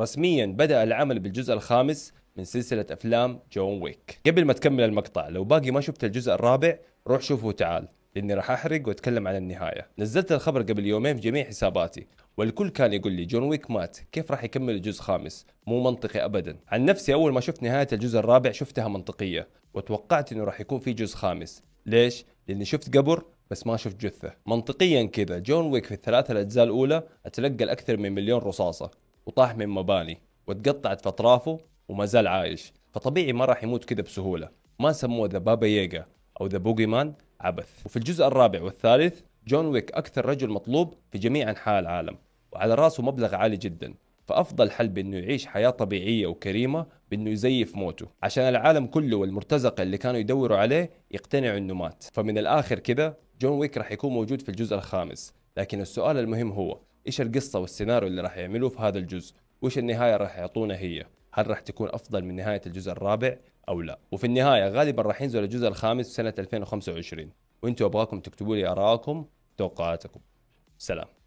رسميا بدأ العمل بالجزء الخامس من سلسلة أفلام جون ويك قبل ما تكمل المقطع لو باقي ما شفت الجزء الرابع روح شوفه تعال لاني راح احرق واتكلم عن النهايه نزلت الخبر قبل يومين في جميع حساباتي والكل كان يقول لي جون ويك مات كيف راح يكمل الجزء الخامس مو منطقي ابدا عن نفسي اول ما شفت نهايه الجزء الرابع شفتها منطقيه وتوقعت انه راح يكون في جزء خامس ليش لاني شفت قبر بس ما شفت جثه منطقيا كذا جون ويك في الثلاثه الاجزاء الاولى اتلقى اكثر من مليون رصاصه وطاح من مباني وتقطعت في اطرافه وما زال عايش فطبيعي ما راح يموت كذا بسهوله ما سموه ذا بابا ييجا او ذا بوغي مان عبث وفي الجزء الرابع والثالث جون ويك اكثر رجل مطلوب في جميع انحاء العالم وعلى راسه مبلغ عالي جدا فافضل حل بانه يعيش حياه طبيعيه وكريمه بانه يزيف موته عشان العالم كله والمرتزقه اللي كانوا يدوروا عليه يقتنعوا انه مات فمن الاخر كذا جون ويك راح يكون موجود في الجزء الخامس لكن السؤال المهم هو ايش القصه والسيناريو اللي راح يعملوه في هذا الجزء وايش النهايه راح يعطونا هي هل راح تكون افضل من نهايه الجزء الرابع او لا وفي النهايه غالبا راح ينزل الجزء الخامس سنه 2025 وانتم ابغاكم تكتبوا لي ارائكم توقعاتكم سلام